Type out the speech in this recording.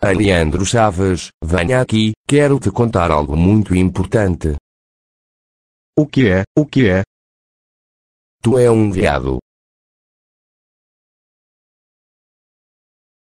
Aleandro Chaves, venha aqui, quero te contar algo muito importante. O que é, o que é? Tu é um viado.